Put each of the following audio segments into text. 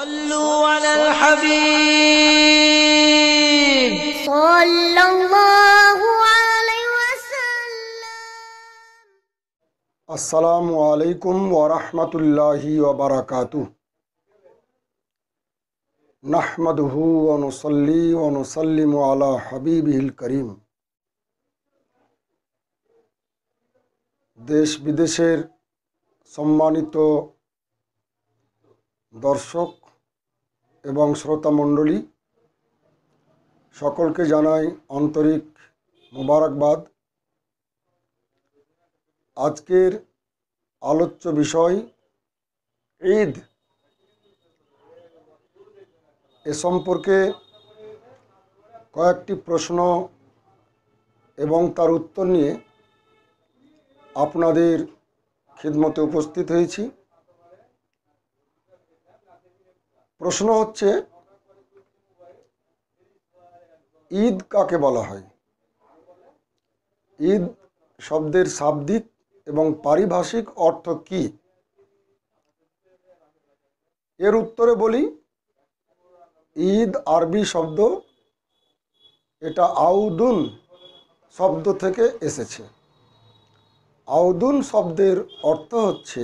صلوا على الحبيب صلى الله عليه وسلم السلام عليكم ورحمة الله وبركاته نحمده ونصلي ونسلم على حبيبه الكريم দেশ বিদেশের সম্মানিত দর্শক এবং শ্রোতা মণ্ডলী সকলকে জানাই আন্তরিক মোবারকবাদ আজকের আলোচ্য বিষয় ঈদ এ সম্পর্কে কয়েকটি প্রশ্ন এবং তার উত্তর নিয়ে আপনাদের খিদমতে উপস্থিত হয়েছি প্রশ্ন হচ্ছে ঈদ কাকে বলা হয় ঈদ শব্দের শাব্দিক এবং পারিভাষিক অর্থ কি এর উত্তরে বলি ঈদ আরবি শব্দ এটা আউদুন শব্দ থেকে এসেছে আউদুন শব্দের অর্থ হচ্ছে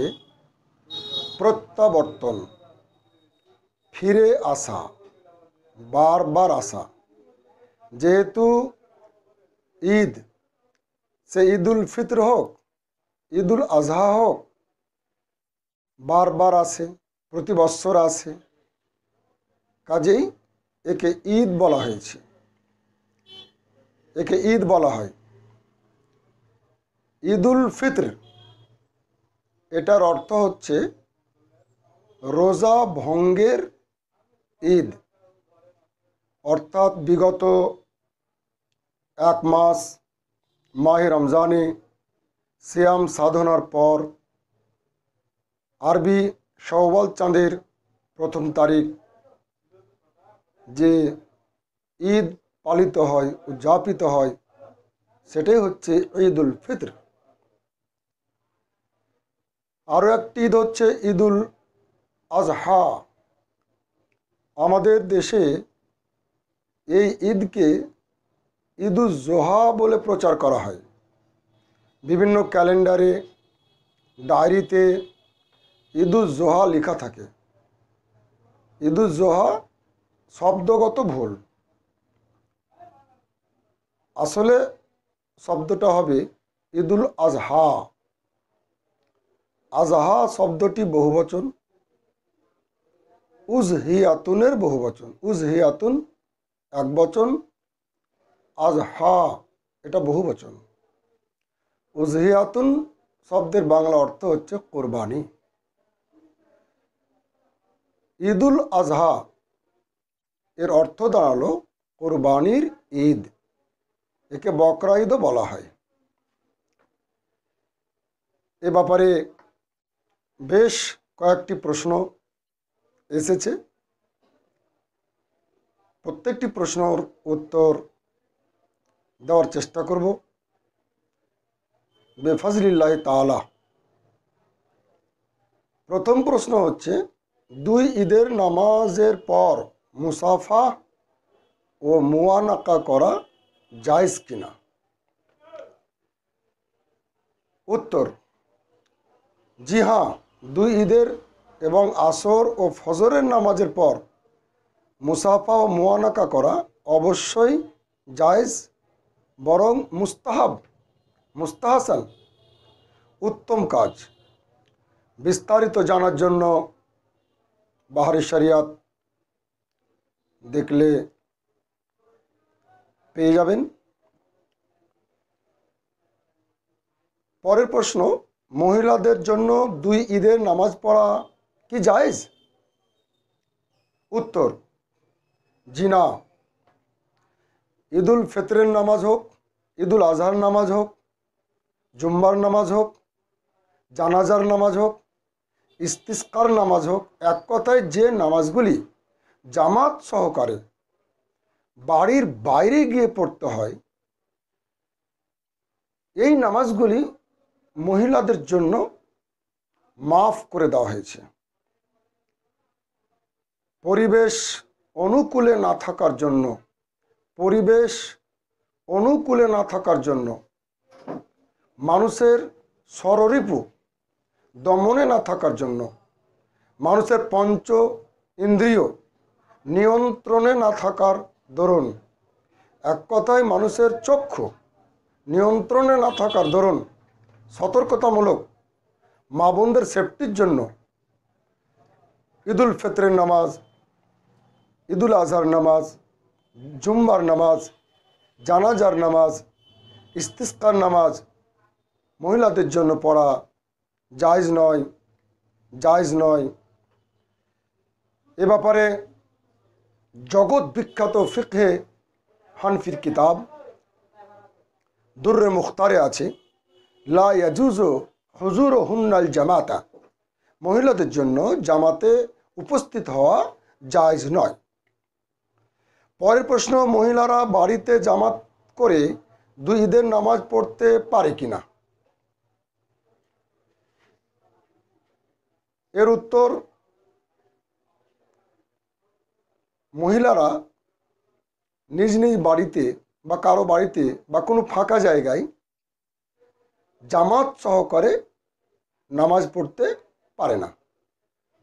প্রত্যাবর্তন ফিরে আসা বারবার আসা যেহেতু ঈদ সে ঈদুল ফিতর হোক ঈদুল আজহা হোক বারবার আসে প্রতি বৎসর আসে কাজেই একে ঈদ বলা হয়েছে একে ঈদ বলা হয় ঈদুল ফিতর এটার অর্থ হচ্ছে রোজা ভঙ্গের ঈদ অর্থাৎ বিগত এক মাস মাহে রমজানে শ্যাম সাধনার পর আরবি সওয়াল চাঁদের প্রথম তারিখ যে ঈদ পালিত হয় উদযাপিত হয় সেটাই হচ্ছে ঈদুল ফিতর আরও একটি ঈদ হচ্ছে ঈদুল আজহা আমাদের দেশে এই ঈদকে উজ জোহা বলে প্রচার করা হয় বিভিন্ন ক্যালেন্ডারে ডায়েরিতে উজ জোহা লেখা থাকে ঈদুজ জোহা শব্দগত ভুল আসলে শব্দটা হবে ঈদুল আজহা আজহা শব্দটি বহুবচন উজ হিয়াতুনের বহু বচন উজ হিয়াতুন এক বচন আজ হা এটা বহু বচন উজহিয়াতুন শব্দের বাংলা অর্থ হচ্ছে কোরবানি ঈদুল আজহা এর অর্থ দাঁড়ালো কোরবানির ঈদ একে বকরা ঈদও বলা হয় এ ব্যাপারে বেশ কয়েকটি প্রশ্ন এসেছে প্রত্যেকটি প্রশ্নর উত্তর দেওয়ার চেষ্টা করব বেফাজলিল্লাহ তালা প্রথম প্রশ্ন হচ্ছে দুই ঈদের নামাজের পর মুসাফা ও মুয়ানাকা করা জায়জ কিনা উত্তর জি হ্যাঁ দুই ঈদের এবং আসর ও ফজরের নামাজের পর মুসাফা ও মোয়ানাকা করা অবশ্যই জায়জ বরং মুস্তাহাব মুস্তাহাসান উত্তম কাজ বিস্তারিত জানার জন্য বাহারি শরিয়াত দেখলে পেয়ে যাবেন পরের প্রশ্ন মহিলাদের জন্য দুই ঈদের নামাজ পড়া কি জায়েজ উত্তর জি না ঈদুল ফিতরের নামাজ হোক ঈদুল আজহার নামাজ হোক জুম্মার নামাজ হোক জানাজার নামাজ হোক ইস্তিস্কার নামাজ হোক এক কথায় যে নামাজগুলি জামাত সহকারে বাড়ির বাইরে গিয়ে পড়তে হয় এই নামাজগুলি মহিলাদের জন্য মাফ করে দেওয়া হয়েছে পরিবেশ অনুকূলে না থাকার জন্য পরিবেশ অনুকূলে না থাকার জন্য মানুষের সররিপু দমনে না থাকার জন্য মানুষের পঞ্চ ইন্দ্রিয় নিয়ন্ত্রণে না থাকার দরুন এক কথায় মানুষের চক্ষু নিয়ন্ত্রণে না থাকার দরুন সতর্কতামূলক মা বোনদের সেফটির জন্য ঈদুল ফিতরের নামাজ ঈদুল আজহার নামাজ জুম্মার নামাজ জানাজার নামাজ ইস্তিস্কার নামাজ মহিলাদের জন্য পড়া জায়জ নয় জায়জ নয় এ ব্যাপারে জগৎ বিখ্যাত ফিকহে হানফির কিতাব দুর্রে মুখতারে আছে লা ইয়াজুজো হজুর ও হুন্নাল জামাতা মহিলাদের জন্য জামাতে উপস্থিত হওয়া জায়জ নয় পরের প্রশ্ন মহিলারা বাড়িতে জামাত করে দুই ঈদের নামাজ পড়তে পারে কি না এর উত্তর মহিলারা নিজ নিজ বাড়িতে বা কারো বাড়িতে বা কোনো ফাঁকা জায়গায় জামাত সহকারে নামাজ পড়তে পারে না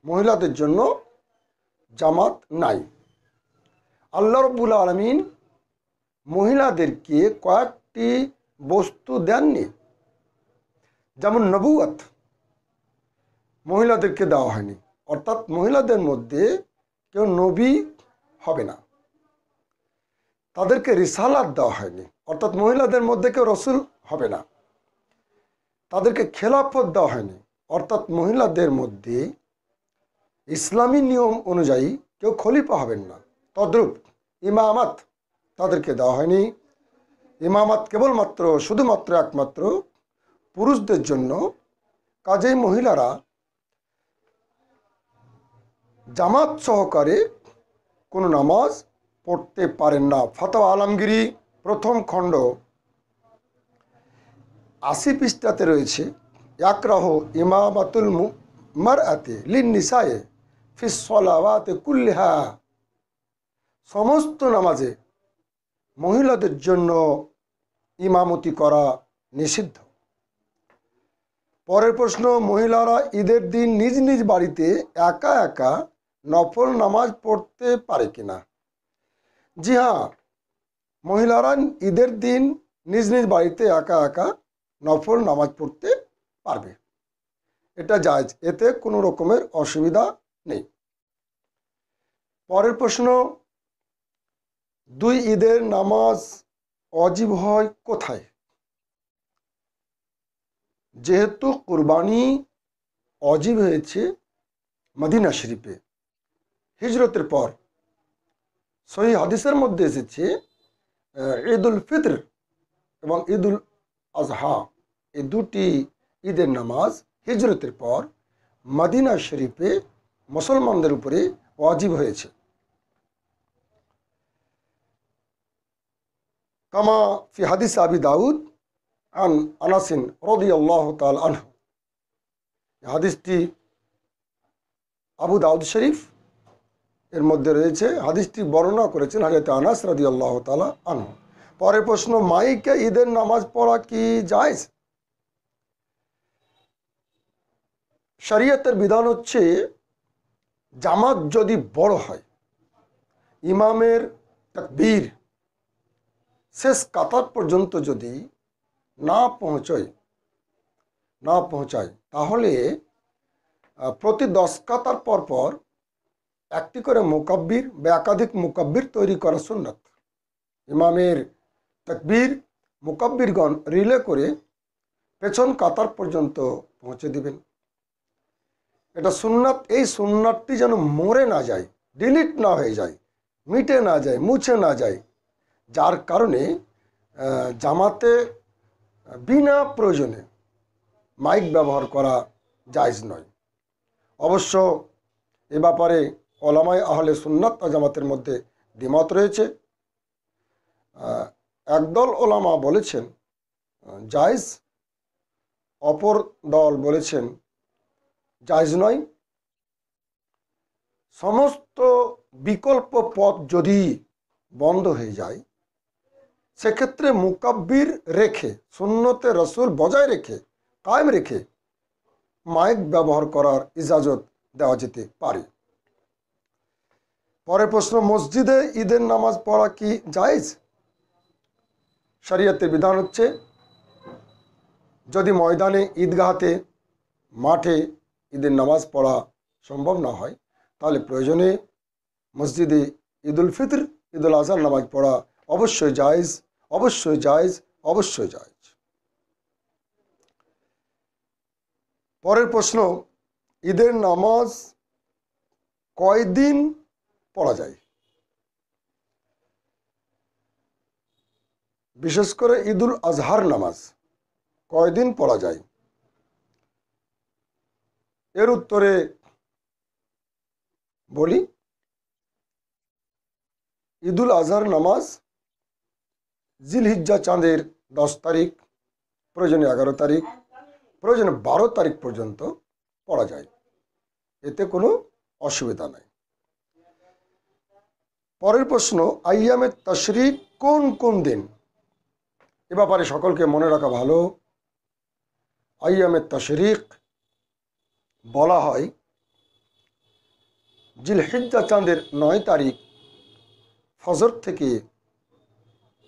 মহিলাদের জন্য জামাত নাই আল্লাহ রব্বুল আলমিন মহিলাদেরকে কয়েকটি বস্তু দেননি যেমন নবুয়াত মহিলাদেরকে দেওয়া হয়নি অর্থাৎ মহিলাদের মধ্যে কেউ নবী হবে না তাদেরকে রিসালাত দেওয়া হয়নি অর্থাৎ মহিলাদের মধ্যে কেউ রসুল হবে না তাদেরকে খেলাফত দেওয়া হয়নি অর্থাৎ মহিলাদের মধ্যে ইসলামী নিয়ম অনুযায়ী কেউ খলিফা হবেন না তদ্রূপ ইমামাত তাদেরকে দেওয়া হয়নি ইমামাত কেবলমাত্র শুধুমাত্র একমাত্র পুরুষদের জন্য কাজেই মহিলারা জামাত সহকারে কোনো নামাজ পড়তে পারেন না ফতোয়া আলমগিরি প্রথম খণ্ড আশি পৃষ্ঠাতে রয়েছে একরাহ ইমামাতুল মার আতে লিন নিসায়ে ফিস কুল্লিহা সমস্ত নামাজে মহিলাদের জন্য ইমামতি করা নিষিদ্ধ পরের প্রশ্ন মহিলারা ঈদের দিন নিজ নিজ বাড়িতে একা একা নফল নামাজ পড়তে পারে কিনা জি হ্যাঁ মহিলারা ঈদের দিন নিজ নিজ বাড়িতে একা একা নফল নামাজ পড়তে পারবে এটা জায়জ এতে কোনো রকমের অসুবিধা নেই পরের প্রশ্ন দুই ঈদের নামাজ অজীব হয় কোথায় যেহেতু কুরবানি অজীব হয়েছে মদিনা শরীফে হিজরতের পর সহি হাদিসের মধ্যে এসেছে ঈদ উল ফিতর এবং ঈদ উল আজহা এই দুটি ঈদের নামাজ হিজরতের পর মদিনা শরীফে মুসলমানদের উপরে অজীব হয়েছে কামা ফি হাদিস আবি দাউদ আন আনাসিন রদি আল্লাহ তাল আনহু হাদিসটি আবু দাউদ শরীফ এর মধ্যে রয়েছে হাদিসটি বর্ণনা করেছেন হাজরত আনাস রাদি আল্লাহ তালা আন পরের প্রশ্ন মাইকে ঈদের নামাজ পড়া কি যায় শরিয়তের বিধান হচ্ছে জামাত যদি বড় হয় ইমামের তাকবীর শেষ কাতার পর্যন্ত যদি না পৌঁছয় না পৌঁছায় তাহলে প্রতি দশ কাতার পর পর একটি করে মোকাব্বির বা একাধিক মোকাব্বির তৈরি করা সুন্নত ইমামের তকবীর মোকাব্বিরগণ রিলে করে পেছন কাতার পর্যন্ত পৌঁছে দিবেন এটা সুন্নাত এই সুন্নাতটি যেন মরে না যায় ডিলিট না হয়ে যায় মিটে না যায় মুছে না যায় যার কারণে জামাতে বিনা প্রয়োজনে মাইক ব্যবহার করা জায়জ নয় অবশ্য এ ব্যাপারে অলামাই আহলে সুন্নাত জামাতের মধ্যে দ্বিমত রয়েছে একদল ওলামা বলেছেন জায়জ অপর দল বলেছেন জায়জ নয় সমস্ত বিকল্প পথ যদি বন্ধ হয়ে যায় সেক্ষেত্রে মুকাব্বির রেখে সুন্নতে রসুল বজায় রেখে কায়েম রেখে মাইক ব্যবহার করার ইজাজত দেওয়া যেতে পারে পরের প্রশ্ন মসজিদে ঈদের নামাজ পড়া কি জায়েজ শরীয়তের বিধান হচ্ছে যদি ময়দানে ঈদগাহাতে মাঠে ঈদের নামাজ পড়া সম্ভব না হয় তাহলে প্রয়োজনে মসজিদে ঈদুল ফিতর ঈদুল আজহার নামাজ পড়া অবশ্যই জায়জ অবশ্যই জায়জ অবশ্যই জায়জ পরের প্রশ্ন ঈদের নামাজ কয়দিন পড়া যায় বিশেষ করে ঈদুল আজহার নামাজ কয়দিন পড়া যায় এর উত্তরে বলি ঈদুল আজহার নামাজ জিলহিজ্জা চাঁদের দশ তারিখ প্রয়োজনে এগারো তারিখ প্রয়োজনে বারো তারিখ পর্যন্ত পড়া যায় এতে কোনো অসুবিধা নাই পরের প্রশ্ন আইয়ামের তশরিক কোন কোন দিন এ ব্যাপারে সকলকে মনে রাখা ভালো আইয়ামের তশরিক বলা হয় জিলহিজ্জা চাঁদের নয় তারিখ ফজর থেকে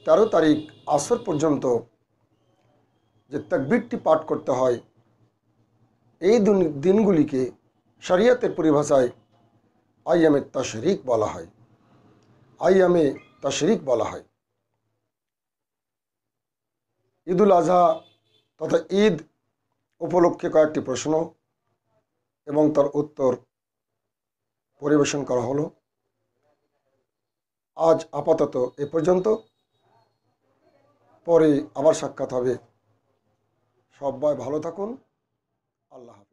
তেরো তারিখ আসর পর্যন্ত যে তকবিরটি পাঠ করতে হয় এই দিনগুলিকে শরিয়াতের পরিভাষায় আইয়ামে তশরিক বলা হয় আইয়ামে তশরিক বলা হয় ঈদুল আজহা তথা ঈদ উপলক্ষে কয়েকটি প্রশ্ন এবং তার উত্তর পরিবেশন করা হলো আজ আপাতত এ পর্যন্ত পরে আবার সাক্ষাৎ হবে সবাই ভালো থাকুন আল্লাহ